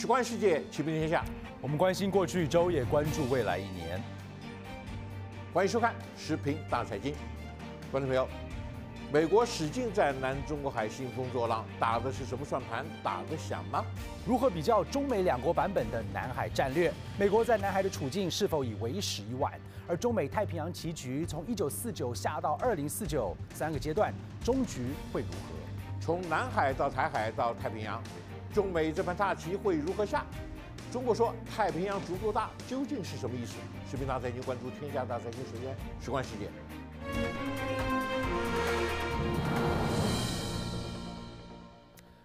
取关世界，齐平天下。我们关心过去一周，也关注未来一年。欢迎收看《时评大财经》，观众朋友，美国使劲在南中国海兴风作浪，打的是什么算盘？打得响吗？如何比较中美两国版本的南海战略？美国在南海的处境是否已为时已晚？而中美太平洋棋局从一九四九下到二零四九三个阶段，终局会如何？从南海到台海到太平洋。中美这盘大棋会如何下？中国说太平洋足够大，究竟是什么意思？视频大赛已经关注天下大财经，时间，时观世界。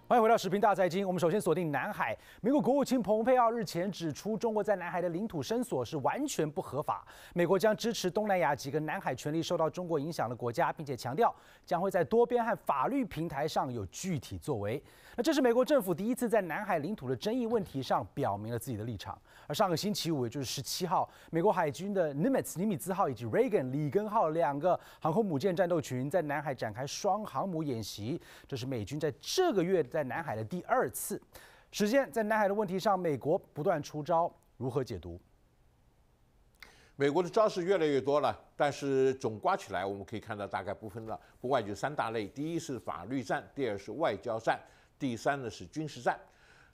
欢迎回到视频大赛财经。我们首先锁定南海。美国国务卿蓬佩奥日前指出，中国在南海的领土伸索是完全不合法。美国将支持东南亚几个南海权利受到中国影响的国家，并且强调将会在多边和法律平台上有具体作为。那这是美国政府第一次在南海领土的争议问题上表明了自己的立场。而上个星期五，也就是十七号，美国海军的尼米兹号以及 Reagan 里根号两个航空母舰战斗群在南海展开双航母演习。这是美军在这个月在南海的第二次。时间在南海的问题上，美国不断出招，如何解读？美国的招式越来越多了，但是总刮起来，我们可以看到大概部分了，不外就三大类：第一是法律战，第二是外交战。第三呢是军事战，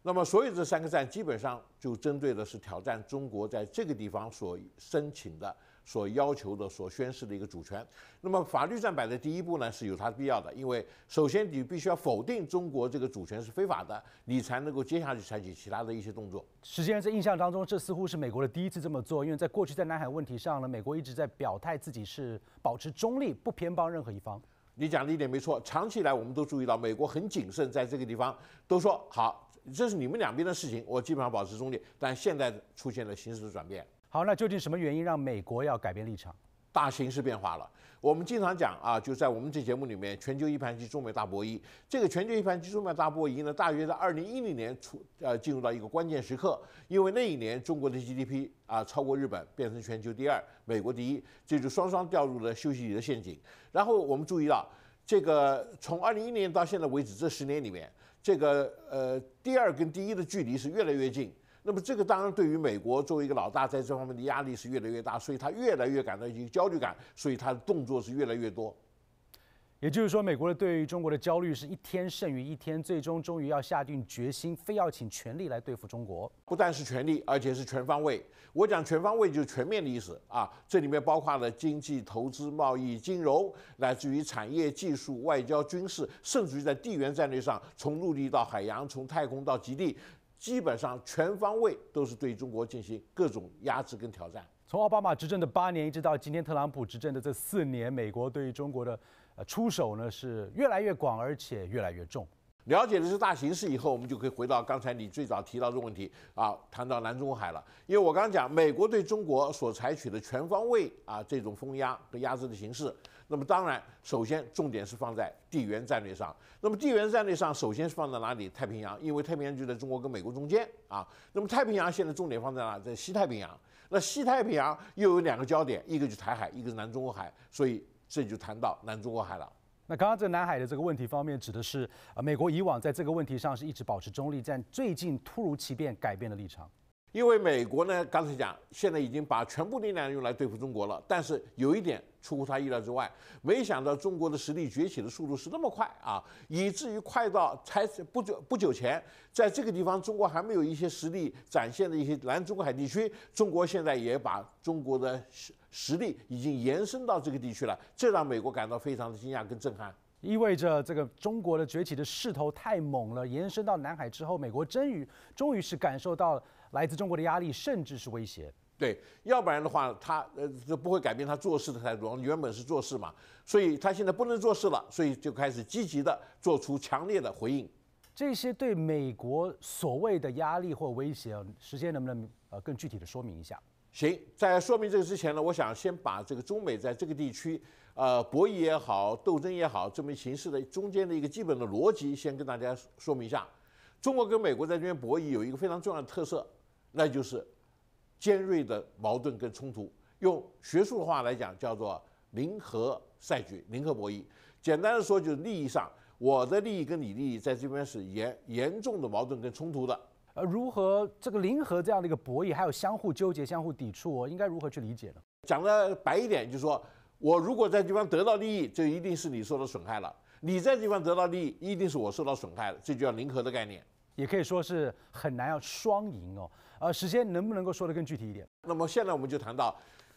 那么所有这三个战基本上就针对的是挑战中国在这个地方所申请的、所要求的、所宣示的一个主权。那么法律战摆在第一步呢是有它的必要的，因为首先你必须要否定中国这个主权是非法的，你才能够接下去采取其他的一些动作。实际上，在印象当中，这似乎是美国的第一次这么做，因为在过去在南海问题上呢，美国一直在表态自己是保持中立，不偏帮任何一方。你讲的一点没错，长期以来我们都注意到，美国很谨慎，在这个地方都说好，这是你们两边的事情，我基本上保持中立。但现在出现了形势的转变。好，那究竟什么原因让美国要改变立场？大形势变化了。我们经常讲啊，就在我们这节目里面，全球一盘棋，中美大博弈。这个全球一盘棋，中美大博弈呢，大约在二零一零年初，呃，进入到一个关键时刻。因为那一年中国的 GDP 啊超过日本，变成全球第二，美国第一，这就双双掉入了休息的陷阱。然后我们注意到，这个从二零一零年到现在为止这十年里面，这个呃第二跟第一的距离是越来越近。那么这个当然对于美国作为一个老大，在这方面的压力是越来越大，所以他越来越感到一个焦虑感，所以他的动作是越来越多。也就是说，美国的对于中国的焦虑是一天胜于一天，最终终于要下定决心，非要请全力来对付中国。不但是全力，而且是全方位。我讲全方位就是全面的意思啊，这里面包括了经济、投资、贸易、金融，来自于产业、技术、外交、军事，甚至于在地缘战略上，从陆地到海洋，从太空到极地。基本上全方位都是对中国进行各种压制跟挑战。从奥巴马执政的八年一直到今天特朗普执政的这四年，美国对于中国的呃出手呢是越来越广，而且越来越重。了解的是大形势以后，我们就可以回到刚才你最早提到的问题啊，谈到南中国海了。因为我刚刚讲，美国对中国所采取的全方位啊这种封压和压制的形式。那么当然，首先重点是放在地缘战略上。那么地缘战略上，首先是放在哪里？太平洋，因为太平洋就在中国跟美国中间啊。那么太平洋现在重点放在哪？在西太平洋。那西太平洋又有两个焦点，一个就是台海，一个是南中国海。所以这就谈到南中国海了。那刚刚在南海的这个问题方面，指的是呃，美国以往在这个问题上是一直保持中立，但最近突如其变，改变了立场。因为美国呢，刚才讲现在已经把全部力量用来对付中国了，但是有一点出乎他意料之外，没想到中国的实力崛起的速度是那么快啊，以至于快到才不久不久前，在这个地方中国还没有一些实力展现的一些南中国海地区，中国现在也把中国的实实力已经延伸到这个地区了，这让美国感到非常的惊讶跟震撼，意味着这个中国的崛起的势头太猛了，延伸到南海之后，美国终于终于是感受到了。来自中国的压力，甚至是威胁。对，要不然的话，他呃就不会改变他做事的态度。原本是做事嘛，所以他现在不能做事了，所以就开始积极的做出强烈的回应。这些对美国所谓的压力或威胁，时间能不能呃更具体的说明一下？行，在说明这个之前呢，我想先把这个中美在这个地区呃博弈也好、斗争也好，这么形式的中间的一个基本的逻辑先跟大家说明一下。中国跟美国在这边博弈有一个非常重要的特色。那就是尖锐的矛盾跟冲突，用学术的话来讲叫做零和赛局、零和博弈。简单的说，就是利益上我的利益跟你利益在这边是严严重的矛盾跟冲突的。呃，如何这个零和这样的一个博弈，还有相互纠结、相互抵触，我应该如何去理解呢？讲的白一点，就是说我如果在地方得到利益，就一定是你受到损害了；你在这方得到利益，一定是我受到损害了。这就叫零和的概念。也可以说是很难要双赢哦。呃，时间能不能够说的更具体一点？那么现在我们就谈到，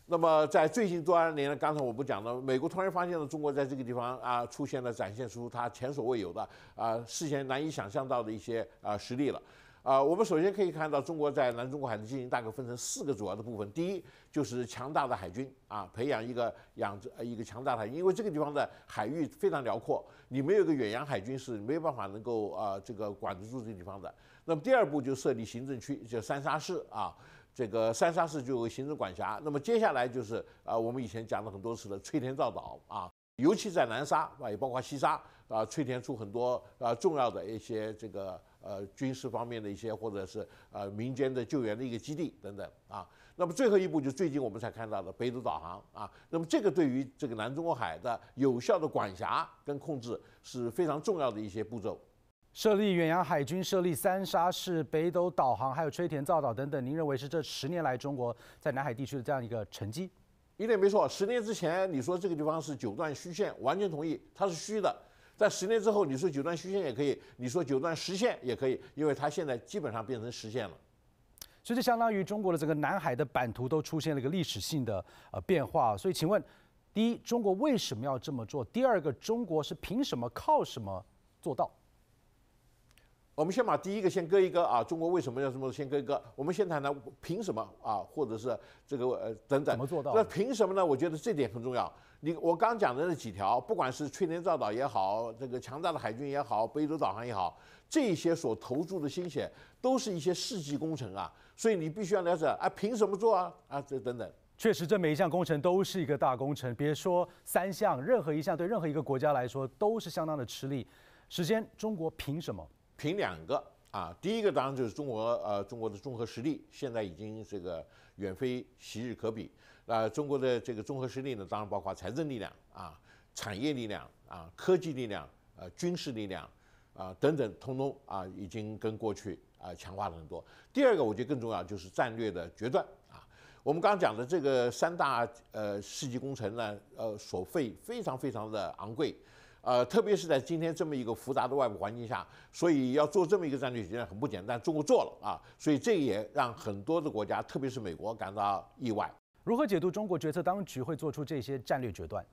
那么在最近多少年呢？刚才我不讲了，美国突然发现了中国在这个地方啊，出现了展现出它前所未有的啊，事先难以想象到的一些啊实力了。啊，我们首先可以看到，中国在南中国海的经营大概分成四个主要的部分。第一，就是强大的海军啊，培养一个养一个强大的，因为这个地方的海域非常辽阔，你没有一个远洋海军是没有办法能够啊这个管得住这个地方的。那么第二步就设立行政区，叫三沙市啊，这个三沙市就有行政管辖。那么接下来就是啊，我们以前讲了很多次的吹填造岛啊，尤其在南沙啊，也包括西沙啊，吹填出很多啊重要的一些这个呃军事方面的一些或者是呃民间的救援的一个基地等等啊。那么最后一步就最近我们才看到的北斗导航啊，那么这个对于这个南中国海的有效的管辖跟控制是非常重要的一些步骤。设立远洋海军，设立三沙市，北斗导航，还有吹田造岛等等，您认为是这十年来中国在南海地区的这样一个成绩？一点没错。十年之前你说这个地方是九段虚线，完全同意，它是虚的。在十年之后，你说九段虚线也可以，你说九段实线也可以，因为它现在基本上变成实线了。所以这相当于中国的整个南海的版图都出现了一个历史性的呃变化。所以请问，第一，中国为什么要这么做？第二个，中国是凭什么靠什么做到？我们先把第一个先割一割啊！中国为什么要这么先割一割？我们先谈谈凭什么啊？或者是这个呃等等？怎么做到？那凭什么呢？我觉得这点很重要。你我刚讲的那几条，不管是吹年造岛也好，这个强大的海军也好，北斗导航也好，这些所投注的心血，都是一些世纪工程啊！所以你必须要了解啊，凭什么做啊？啊，这等等。确实，这每一项工程都是一个大工程，别说三项，任何一项对任何一个国家来说都是相当的吃力。首先，中国凭什么？凭两个啊，第一个当然就是中国，呃，中国的综合实力现在已经这个远非昔日可比那中国的这个综合实力呢，当然包括财政力量啊、产业力量啊、科技力量、呃、军事力量啊等等，通通啊已经跟过去啊强化了很多。第二个，我觉得更重要就是战略的决断啊。我们刚刚讲的这个三大呃世纪工程呢，呃，所费非常非常的昂贵。呃，特别是在今天这么一个复杂的外部环境下，所以要做这么一个战略决断很不简单。中国做了啊，所以这也让很多的国家，特别是美国感到意外。如何解读中国决策当局会做出这些战略决断？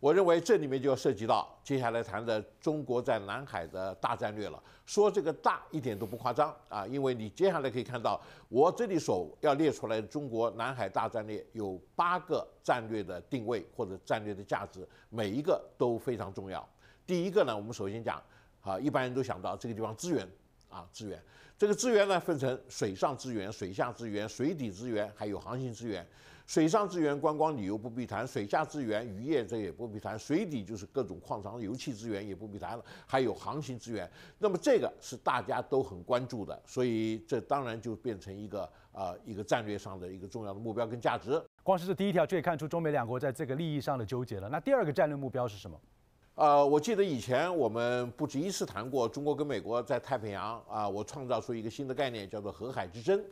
我认为这里面就要涉及到接下来谈的中国在南海的大战略了。说这个大一点都不夸张啊，因为你接下来可以看到，我这里所要列出来中国南海大战略有八个战略的定位或者战略的价值，每一个都非常重要。第一个呢，我们首先讲，啊，一般人都想到这个地方资源，啊，资源。这个资源呢，分成水上资源、水下资源、水底资源，还有航行资源。水上资源观光旅游不必谈，水下资源渔业这也不必谈，水底就是各种矿藏、油气资源也不必谈了，还有航行资源。那么这个是大家都很关注的，所以这当然就变成一个呃一个战略上的一个重要的目标跟价值。光是这第一条，就可以看出中美两国在这个利益上的纠结了。那第二个战略目标是什么？呃，我记得以前我们不止一次谈过中国跟美国在太平洋啊，我创造出一个新的概念叫做“河海之争”。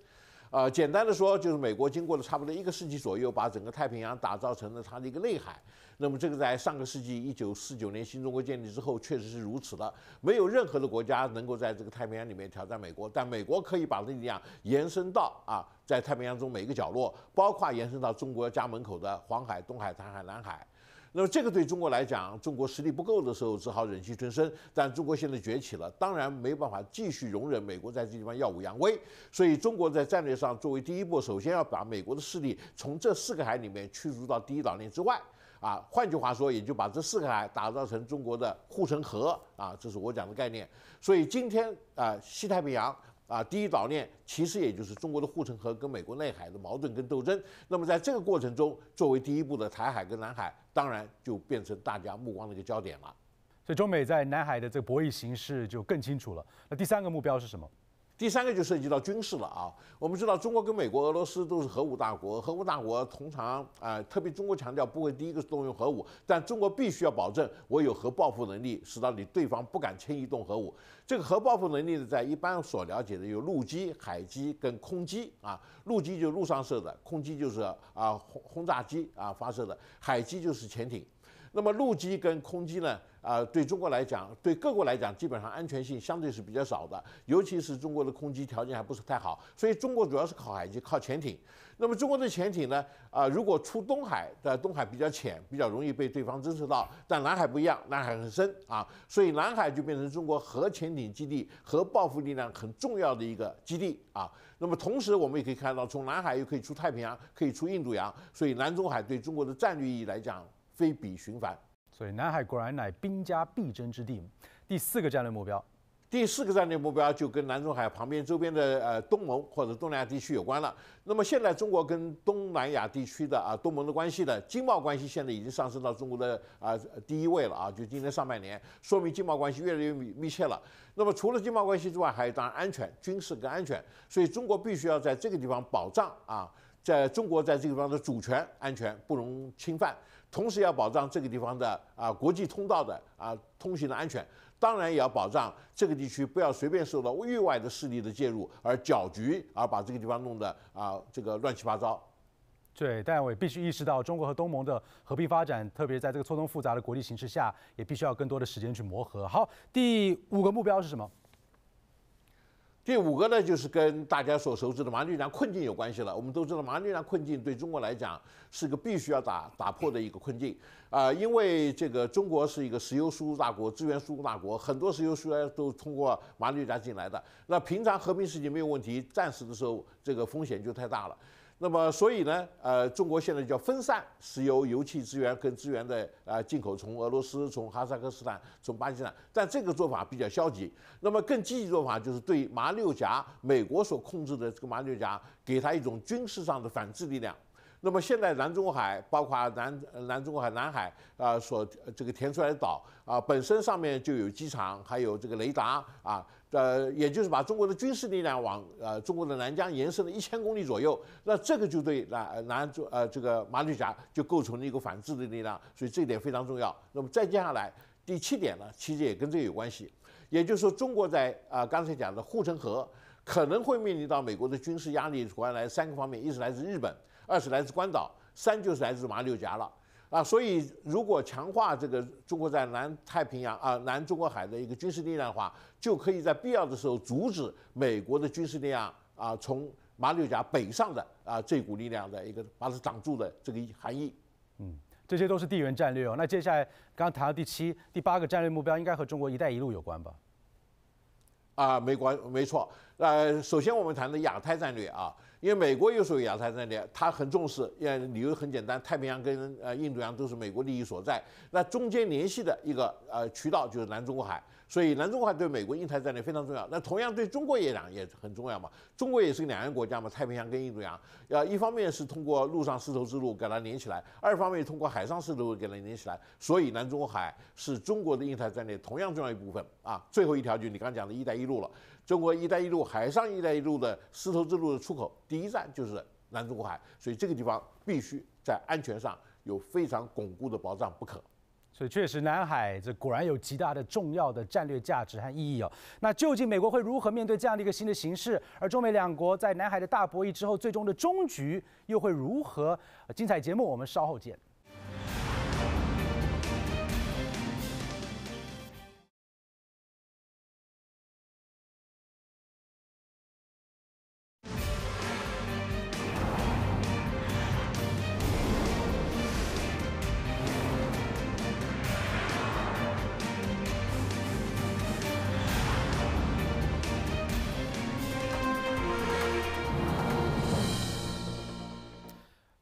啊，简单的说就是美国经过了差不多一个世纪左右，把整个太平洋打造成了它的一个内海。那么这个在上个世纪一九四九年新中国建立之后确实是如此的，没有任何的国家能够在这个太平洋里面挑战美国，但美国可以把力量延伸到啊，在太平洋中每一个角落，包括延伸到中国家门口的黄海、东海、南海、南海。那么这个对中国来讲，中国实力不够的时候，只好忍气吞声；但中国现在崛起了，当然没办法继续容忍美国在这地方耀武扬威。所以中国在战略上作为第一步，首先要把美国的势力从这四个海里面驱逐到第一岛链之外。啊，换句话说，也就把这四个海打造成中国的护城河。啊，这是我讲的概念。所以今天啊，西太平洋啊，第一岛链其实也就是中国的护城河跟美国内海的矛盾跟斗争。那么在这个过程中，作为第一步的台海跟南海。当然就变成大家目光的一个焦点了，所以中美在南海的这个博弈形势就更清楚了。那第三个目标是什么？第三个就涉及到军事了啊，我们知道中国跟美国、俄罗斯都是核武大国，核武大国通常啊，特别中国强调不会第一个动用核武，但中国必须要保证我有核报复能力，使到你对方不敢轻易动核武。这个核报复能力呢，在一般所了解的有陆基、海基跟空基啊，陆基就是陆上射的，空基就是啊轰轰炸机啊发射的，海基就是潜艇。那么陆基跟空基呢？啊，对中国来讲，对各国来讲，基本上安全性相对是比较少的。尤其是中国的空基条件还不是太好，所以中国主要是靠海基，靠潜艇。那么中国的潜艇呢？啊，如果出东海，的东海比较浅，比较容易被对方侦测到。但南海不一样，南海很深啊，所以南海就变成中国核潜艇基地、核报复力量很重要的一个基地啊。那么同时我们也可以看到，从南海又可以出太平洋，可以出印度洋，所以南中海对中国的战略意义来讲。非比寻环。所以南海果然乃兵家必争之地。第四个战略目标，第四个战略目标就跟南中海旁边周边的呃东盟或者东南亚地区有关了。那么现在中国跟东南亚地区的啊东盟的关系的经贸关系现在已经上升到中国的啊第一位了啊，就今年上半年，说明经贸关系越来越密密切了。那么除了经贸关系之外，还有当然安全军事跟安全，所以中国必须要在这个地方保障啊，在中国在这个地方的主权安全不容侵犯。同时要保障这个地方的啊国际通道的啊通行的安全，当然也要保障这个地区不要随便受到域外的势力的介入而搅局，而把这个地方弄得啊这个乱七八糟。对，但也必须意识到，中国和东盟的和平发展，特别在这个错综复杂的国际形势下，也必须要更多的时间去磨合。好，第五个目标是什么？第五个呢，就是跟大家所熟知的马六甲困境有关系了。我们都知道，马六甲困境对中国来讲是个必须要打打破的一个困境啊，因为这个中国是一个石油输入大国、资源输入大国，很多石油输来都通过马六甲进来的。那平常和平时期没有问题，战时的时候这个风险就太大了。那么，所以呢，呃，中国现在叫分散石油、油气资源跟资源的啊进口，从俄罗斯、从哈萨克斯坦、从巴基斯坦，但这个做法比较消极。那么，更积极做法就是对马六甲，美国所控制的这个马六甲，给他一种军事上的反制力量。那么现在南中国海，包括南南中国海、南海啊，所这个填出来的岛啊，本身上面就有机场，还有这个雷达啊，呃，也就是把中国的军事力量往呃中国的南疆延伸了一千公里左右。那这个就对南南中呃这个马六甲就构成了一个反制的力量，所以这一点非常重要。那么再接下来第七点呢，其实也跟这有关系，也就是说中国在啊刚才讲的护城河可能会面临到美国的军事压力，主要来三个方面，一是来自日本。二是来自关岛，三就是来自马六甲了，啊，所以如果强化这个中国在南太平洋啊、南中国海的一个军事力量的话，就可以在必要的时候阻止美国的军事力量啊从马六甲北上的啊这股力量的一个把它挡住的这个含义。嗯，这些都是地缘战略哦。那接下来刚谈到第七、第八个战略目标，应该和中国“一带一路”有关吧？啊，没关，没错。呃，首先我们谈的亚太战略啊。因为美国又属于亚太战略，它很重视。呃，理由很简单，太平洋跟呃印度洋都是美国利益所在。那中间联系的一个呃渠道就是南中国海，所以南中国海对美国印太战略非常重要。那同样对中国也两也很重要嘛？中国也是两岸国家嘛？太平洋跟印度洋，要一方面是通过陆上丝绸之路给它连起来，二方面通过海上丝绸之路给它连起来。所以南中国海是中国的印太战略同样重要一部分啊。最后一条就你刚讲的一带一路了。中国“一带一路”海上“一带一路”的丝绸之路的出口第一站就是南中国海，所以这个地方必须在安全上有非常巩固的保障不可。所以确实，南海这果然有极大的重要的战略价值和意义哦。那究竟美国会如何面对这样的一个新的形势？而中美两国在南海的大博弈之后，最终的终局又会如何？精彩节目我们稍后见。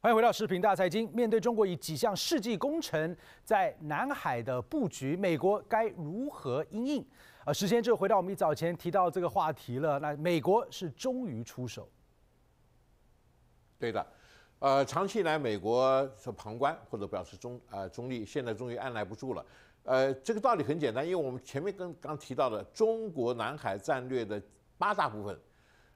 欢迎回到《视频大财经》。面对中国以几项世纪工程在南海的布局，美国该如何应应？呃，时间，就回到我们一早前提到这个话题了。那美国是终于出手。对的，呃，长期以来美国是旁观或者表示中呃中立，现在终于按捺不住了。呃，这个道理很简单，因为我们前面跟刚提到的中国南海战略的八大部分，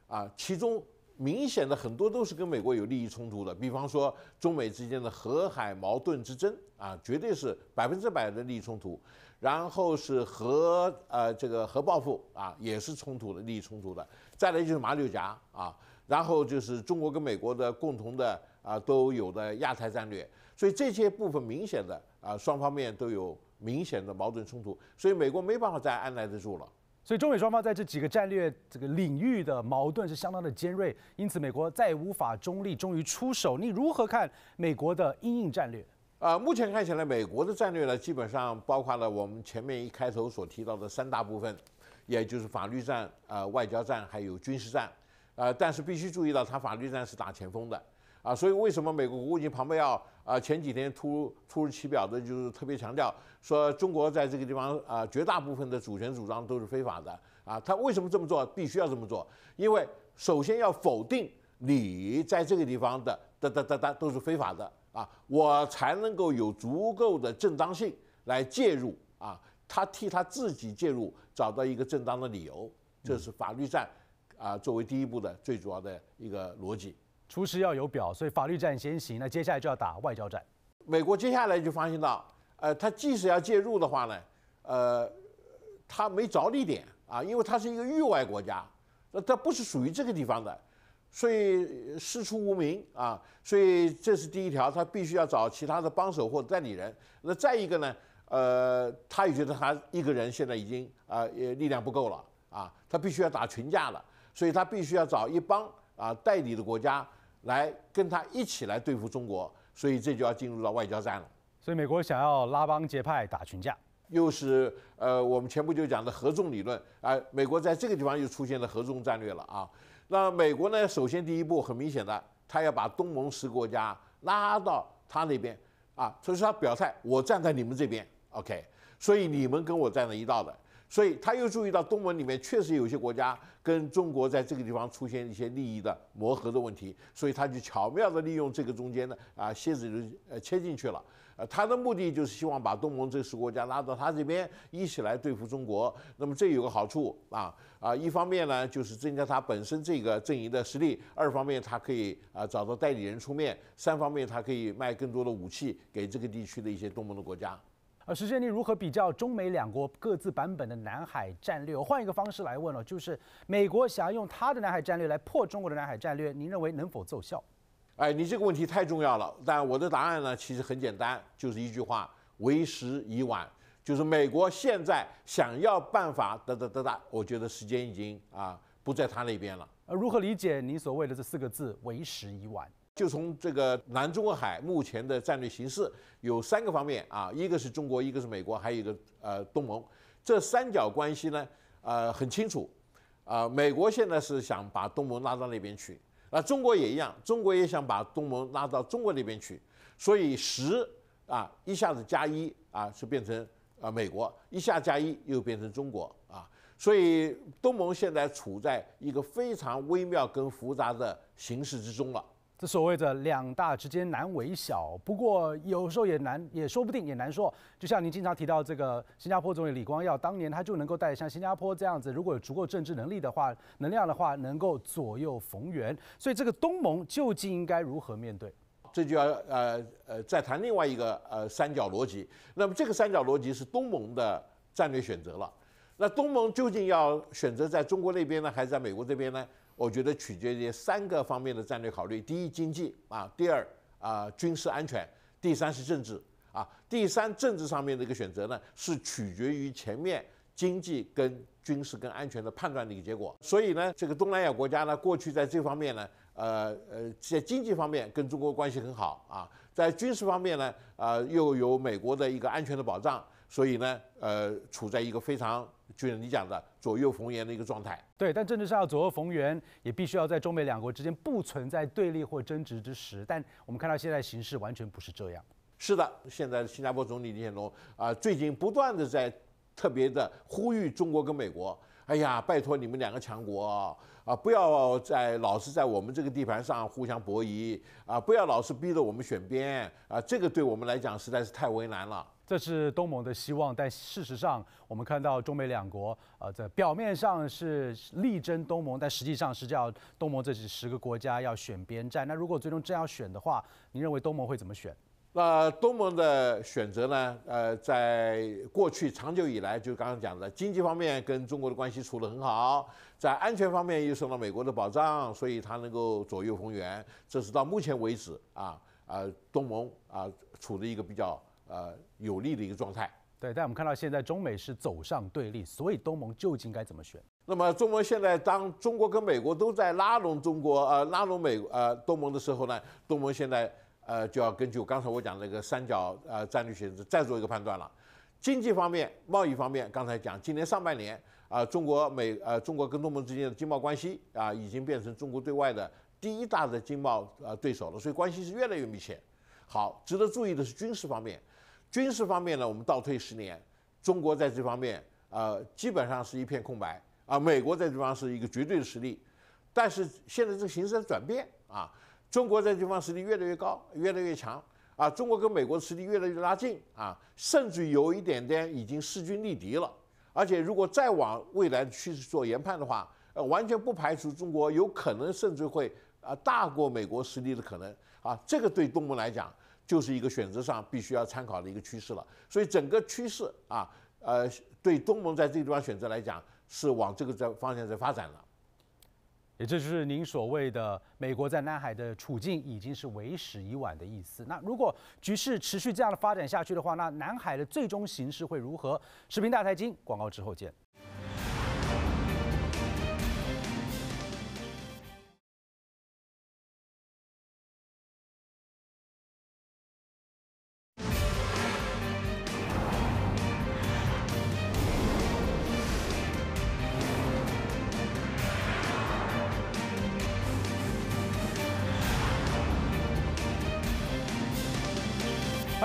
啊，其中。明显的很多都是跟美国有利益冲突的，比方说中美之间的核海矛盾之争啊，绝对是百分之百的利益冲突。然后是核呃这个核报复啊，也是冲突的利益冲突的。再来就是马六甲啊，然后就是中国跟美国的共同的啊都有的亚太战略，所以这些部分明显的啊双方面都有明显的矛盾冲突，所以美国没办法再按耐得住了。所以中美双方在这几个战略这个领域的矛盾是相当的尖锐，因此美国再无法中立，终于出手。你如何看美国的阴影战略？啊，目前看起来，美国的战略呢，基本上包括了我们前面一开头所提到的三大部分，也就是法律战、呃外交战还有军事战。呃，但是必须注意到，它法律战是打前锋的。啊，所以为什么美国国务卿蓬佩奥啊前几天突突如其表的，就是特别强调说中国在这个地方啊绝大部分的主权主张都是非法的啊，他为什么这么做？必须要这么做，因为首先要否定你在这个地方的哒哒哒哒都是非法的啊，我才能够有足够的正当性来介入啊，他替他自己介入找到一个正当的理由，这是法律战啊作为第一步的最主要的一个逻辑。出师要有表，所以法律战先行。那接下来就要打外交战。美国接下来就发现到，呃，他即使要介入的话呢，呃，他没着力点啊，因为他是一个域外国家，那他不是属于这个地方的，所以师出无名啊。所以这是第一条，他必须要找其他的帮手或者代理人。那再一个呢，呃，他也觉得他一个人现在已经啊，力量不够了啊，他必须要打群架了，所以他必须要找一帮。啊，代理的国家来跟他一起来对付中国，所以这就要进入到外交战了。所以美国想要拉帮结派打群架，又是呃，我们前不久讲的合纵理论啊，美国在这个地方又出现了合纵战略了啊。那美国呢，首先第一步很明显的，他要把东盟十国家拉到他那边啊，所以说他表态，我站在你们这边，OK，所以你们跟我站在一道的。所以他又注意到东盟里面确实有些国家跟中国在这个地方出现一些利益的磨合的问题，所以他就巧妙地利用这个中间的啊，蝎子就呃切进去了。呃，他的目的就是希望把东盟这十国家拉到他这边一起来对付中国。那么这有个好处啊啊，一方面呢就是增加他本身这个阵营的实力，二方面他可以啊找到代理人出面，三方面他可以卖更多的武器给这个地区的一些东盟的国家。而石建您如何比较中美两国各自版本的南海战略？我换一个方式来问了，就是美国想要用它的南海战略来破中国的南海战略，您认为能否奏效？哎，你这个问题太重要了，但我的答案呢，其实很简单，就是一句话：为时已晚。就是美国现在想要办法，哒哒哒哒，我觉得时间已经啊不在他那边了。呃，如何理解你所谓的这四个字“为时已晚”？就从这个南中国海目前的战略形势有三个方面啊，一个是中国，一个是美国，还有一个呃东盟，这三角关系呢呃很清楚，啊，美国现在是想把东盟拉到那边去，那中国也一样，中国也想把东盟拉到中国那边去，所以十啊一下子加一啊是变成啊美国一下加一又变成中国啊，所以东盟现在处在一个非常微妙跟复杂的形势之中了。这所谓的两大之间难为小，不过有时候也难，也说不定，也难说。就像您经常提到这个新加坡总理李光耀，当年他就能够带像新加坡这样子，如果有足够政治能力的话，能量的话，能够左右逢源。所以这个东盟究竟应该如何面对？这就要呃呃再谈另外一个呃三角逻辑。那么这个三角逻辑是东盟的战略选择了。那东盟究竟要选择在中国那边呢，还是在美国这边呢？我觉得取决于三个方面的战略考虑：第一，经济啊；第二，啊军事安全；第三是政治啊。第三政治上面的一个选择呢，是取决于前面经济跟军事跟安全的判断的一个结果。所以呢，这个东南亚国家呢，过去在这方面呢，呃呃，在经济方面跟中国关系很好啊，在军事方面呢，啊又有美国的一个安全的保障，所以呢，呃，处在一个非常。就是你讲的左右逢源的一个状态。对，但政治上要左右逢源也必须要在中美两国之间不存在对立或争执之时。但我们看到现在形势完全不是这样。是的，现在新加坡总理李显龙啊，最近不断的在特别的呼吁中国跟美国，哎呀，拜托你们两个强国啊，不要在老是在我们这个地盘上互相博弈啊，不要老是逼着我们选边啊，这个对我们来讲实在是太为难了。这是东盟的希望，但事实上，我们看到中美两国呃，在表面上是力争东盟，但实际上是叫东盟这几十个国家要选边站。那如果最终真要选的话，您认为东盟会怎么选？那东盟的选择呢？呃，在过去长久以来，就刚刚讲的经济方面跟中国的关系处得很好，在安全方面又受到美国的保障，所以它能够左右逢源。这是到目前为止啊呃，东盟啊处的一个比较。呃，有利的一个状态。对，但我们看到现在中美是走上对立，所以东盟究竟该怎么选？那么，东盟现在当中国跟美国都在拉拢中国，呃，拉拢美，呃，东盟的时候呢，东盟现在呃就要根据刚才我讲那个三角呃战略选择，再做一个判断了。经济方面、贸易方面，刚才讲今年上半年啊，中国美，呃，中国跟东盟之间的经贸关系啊，已经变成中国对外的第一大的经贸呃对手了，所以关系是越来越密切。好，值得注意的是军事方面。军事方面呢，我们倒退十年，中国在这方面，呃，基本上是一片空白啊。美国在这方是一个绝对的实力，但是现在这个形势在转变啊，中国在这方实力越来越高，越来越强啊。中国跟美国的实力越来越拉近啊，甚至有一点点已经势均力敌了。而且如果再往未来趋势做研判的话，完全不排除中国有可能甚至会啊大过美国实力的可能啊。这个对东盟来讲。就是一个选择上必须要参考的一个趋势了，所以整个趋势啊，呃，对东盟在这个地方选择来讲，是往这个在方向在发展了。也就是您所谓的美国在南海的处境已经是为时已晚的意思。那如果局势持续这样的发展下去的话，那南海的最终形势会如何？视频大财经广告之后见。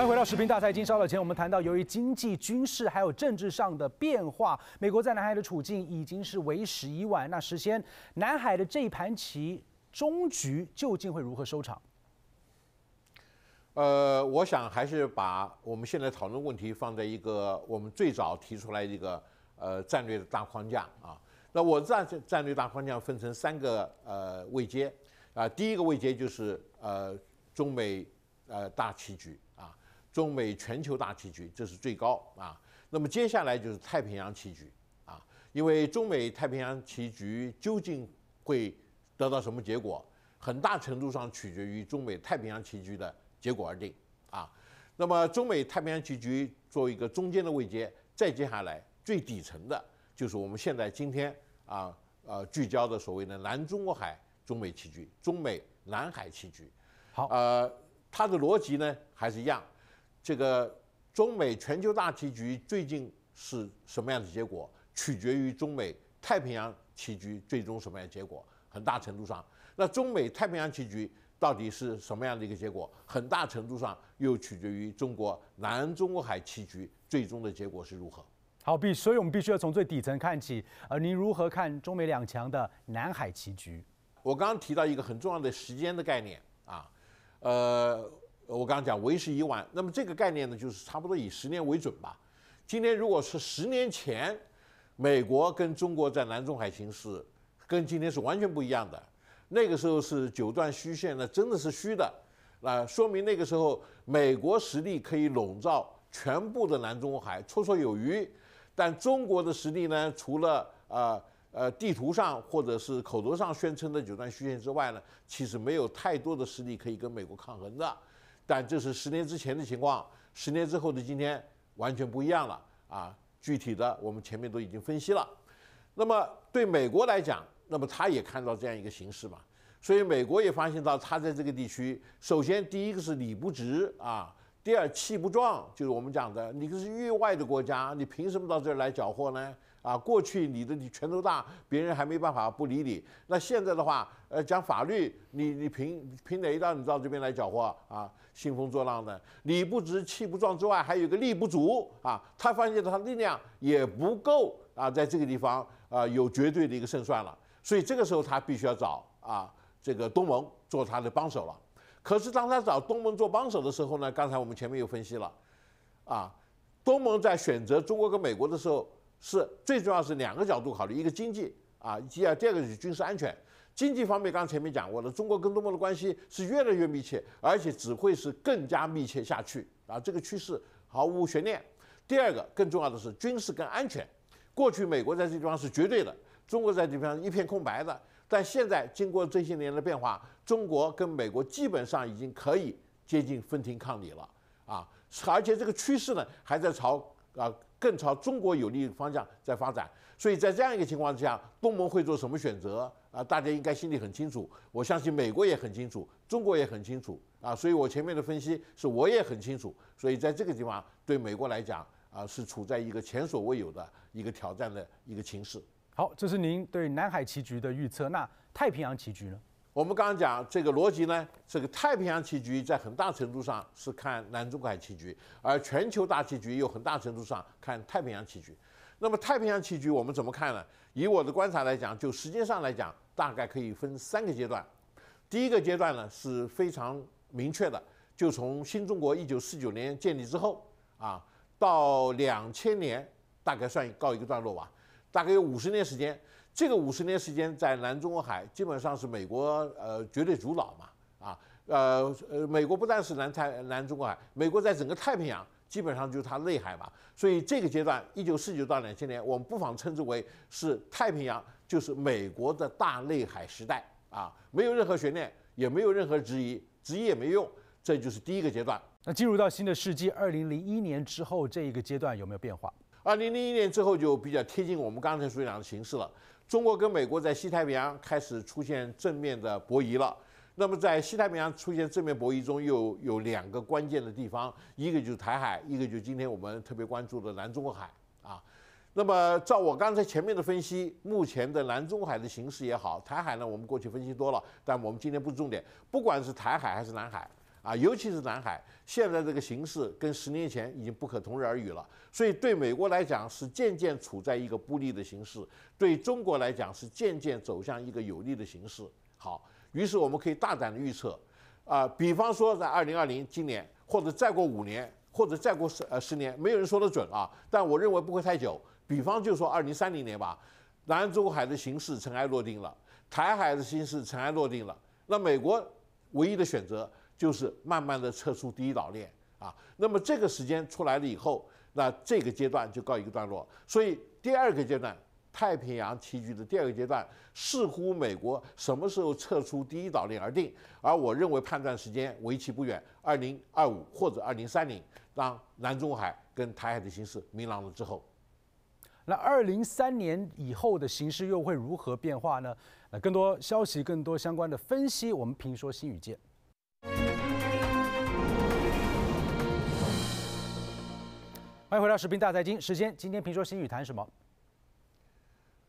欢迎回到《视频大台》。经》。稍早前，我们谈到，由于经济、军事还有政治上的变化，美国在南海的处境已经是为时已晚。那首先，南海的这一盘棋终局究竟会如何收场？呃，我想还是把我们现在讨论问题放在一个我们最早提出来一个呃战略的大框架啊。那我战战略大框架分成三个呃位阶啊，第一个位阶就是呃中美呃大棋局。中美全球大棋局，这是最高啊。那么接下来就是太平洋棋局啊，因为中美太平洋棋局究竟会得到什么结果，很大程度上取决于中美太平洋棋局的结果而定啊。那么中美太平洋棋局作为一个中间的位阶，再接下来最底层的，就是我们现在今天啊呃聚焦的所谓的南中国海中美棋局、中美南海棋局。好，呃，它的逻辑呢还是一样。这个中美全球大棋局最近是什么样的结果，取决于中美太平洋棋局最终什么样的结果，很大程度上。那中美太平洋棋局到底是什么样的一个结果，很大程度上又取决于中国南中国海棋局最终的结果是如何。好，必所以我们必须要从最底层看起。呃，您如何看中美两强的南海棋局？我刚刚提到一个很重要的时间的概念啊，呃。我刚刚讲为时已晚，那么这个概念呢，就是差不多以十年为准吧。今天如果是十年前，美国跟中国在南中海形势跟今天是完全不一样的。那个时候是九段虚线，那真的是虚的，那说明那个时候美国实力可以笼罩全部的南中国海绰绰有余，但中国的实力呢，除了呃呃地图上或者是口头上宣称的九段虚线之外呢，其实没有太多的实力可以跟美国抗衡的。但这是十年之前的情况，十年之后的今天完全不一样了啊！具体的，我们前面都已经分析了。那么对美国来讲，那么他也看到这样一个形势嘛，所以美国也发现到，他在这个地区，首先第一个是理不直啊，第二气不壮，就是我们讲的，你这是域外的国家，你凭什么到这儿来缴货呢？啊，过去你的你拳头大，别人还没办法不理你。那现在的话，呃，讲法律，你你凭凭哪一道你到这边来搅和啊？兴风作浪的，理不直气不壮之外，还有一个力不足啊。他发现他力量也不够啊，在这个地方啊有绝对的一个胜算了。所以这个时候他必须要找啊这个东盟做他的帮手了。可是当他找东盟做帮手的时候呢，刚才我们前面又分析了，啊，东盟在选择中国跟美国的时候。是，最重要是两个角度考虑，一个经济啊，第二第二个就是军事安全。经济方面，刚刚前面讲过了，中国跟东盟的关系是越来越密切，而且只会是更加密切下去啊，这个趋势毫无悬念。第二个，更重要的是军事跟安全。过去美国在这地方是绝对的，中国在这地方一片空白的，但现在经过这些年的变化，中国跟美国基本上已经可以接近分庭抗礼了啊，而且这个趋势呢还在朝。啊，更朝中国有利方向在发展，所以在这样一个情况之下，东盟会做什么选择啊？大家应该心里很清楚，我相信美国也很清楚，中国也很清楚啊。所以我前面的分析是我也很清楚，所以在这个地方对美国来讲啊，是处在一个前所未有的一个挑战的一个情势。好，这是您对南海棋局的预测，那太平洋棋局呢？我们刚刚讲这个逻辑呢，这个太平洋棋局在很大程度上是看南中国海棋局，而全球大棋局又很大程度上看太平洋棋局。那么太平洋棋局我们怎么看呢？以我的观察来讲，就时间上来讲，大概可以分三个阶段。第一个阶段呢是非常明确的，就从新中国一九四九年建立之后啊，到两千年大概算告一个段落吧，大概有五十年时间。这个五十年时间在南中国海基本上是美国呃绝对主导嘛啊呃呃美国不但是南太南中国海，美国在整个太平洋基本上就是它内海嘛，所以这个阶段一九四九到两千年，我们不妨称之为是太平洋就是美国的大内海时代啊，没有任何悬念，也没有任何质疑，质疑也没用，这就是第一个阶段。那进入到新的世纪二零零一年之后这一个阶段有没有变化？二零零一年之后就比较贴近我们刚才所讲的形式了。中国跟美国在西太平洋开始出现正面的博弈了。那么在西太平洋出现正面博弈中，又有两个关键的地方，一个就是台海，一个就是今天我们特别关注的南中国海啊。那么照我刚才前面的分析，目前的南中海的形势也好，台海呢我们过去分析多了，但我们今天不是重点。不管是台海还是南海啊，尤其是南海。现在这个形势跟十年前已经不可同日而语了，所以对美国来讲是渐渐处在一个不利的形势，对中国来讲是渐渐走向一个有利的形势。好，于是我们可以大胆的预测，啊，比方说在二零二零今年，或者再过五年，或者再过十呃十年，没有人说得准啊，但我认为不会太久。比方就说二零三零年吧，南中海的形势尘埃落定了，台海的形势尘埃落定了，那美国唯一的选择。就是慢慢的撤出第一岛链啊，那么这个时间出来了以后，那这个阶段就告一个段落。所以第二个阶段，太平洋棋局的第二个阶段，似乎美国什么时候撤出第一岛链而定。而我认为判断时间为期不远，二零二五或者二零三零，当南中海跟台海的形势明朗了之后，那二零三年以后的形势又会如何变化呢？那更多消息，更多相关的分析，我们评说新语界。欢迎回到《时评大财经》，时间今天评说新语谈什么？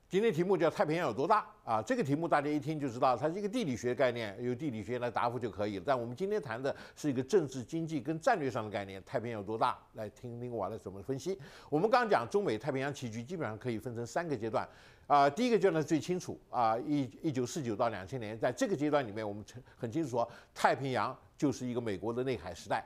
今天题目叫“太平洋有多大”啊，这个题目大家一听就知道，它是一个地理学概念，由地理学来答复就可以了。但我们今天谈的是一个政治、经济跟战略上的概念，太平洋有多大？来听听我来怎么分析。我们刚刚讲中美太平洋棋局，基本上可以分成三个阶段，啊，第一个阶段最清楚啊，一一九四九到两千年，在这个阶段里面，我们很清楚，说，太平洋就是一个美国的内海时代。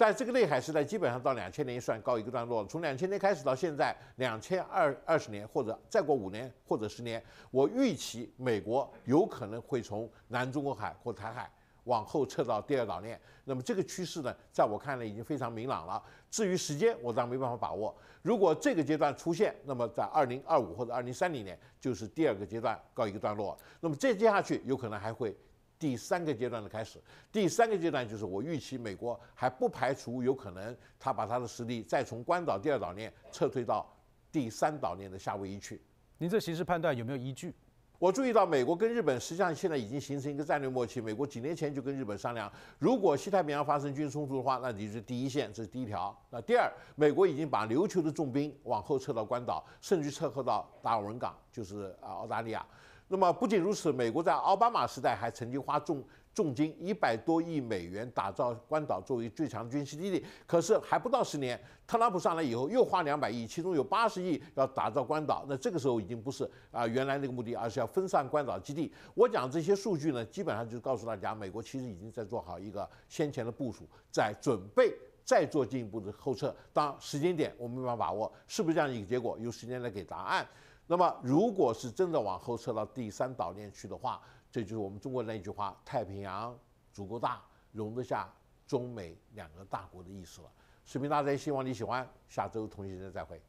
但这个内海时代基本上到两千年算告一个段落。从两千年开始到现在两千二二十年，或者再过五年或者十年，我预期美国有可能会从南中国海或台海往后撤到第二岛链。那么这个趋势呢，在我看来已经非常明朗了。至于时间，我当然没办法把握。如果这个阶段出现，那么在二零二五或者二零三零年就是第二个阶段告一个段落。那么再接下去，有可能还会。第三个阶段的开始，第三个阶段就是我预期美国还不排除有可能他把他的实力再从关岛第二岛链撤退到第三岛链的夏威夷去。您这形势判断有没有依据？我注意到美国跟日本实际上现在已经形成一个战略默契，美国几年前就跟日本商量，如果西太平洋发生军事冲突的话，那你是第一线，这是第一条。那第二，美国已经把琉球的重兵往后撤到关岛，甚至撤后到达尔文港，就是啊澳大利亚。那么不仅如此，美国在奥巴马时代还曾经花重重金一百多亿美元打造关岛作为最强军事基地，可是还不到十年，特朗普上来以后又花两百亿，其中有八十亿要打造关岛，那这个时候已经不是啊原来那个目的，而是要分散关岛基地。我讲这些数据呢，基本上就告诉大家，美国其实已经在做好一个先前的部署，在准备再做进一步的后撤。当时间点我没办法把握，是不是这样一个结果，由时间来给答案。那么，如果是真的往后撤到第三岛链去的话，这就是我们中国那句话：“太平洋足够大，容得下中美两个大国的意思了。”水平大家，希望你喜欢。下周同一时间再会。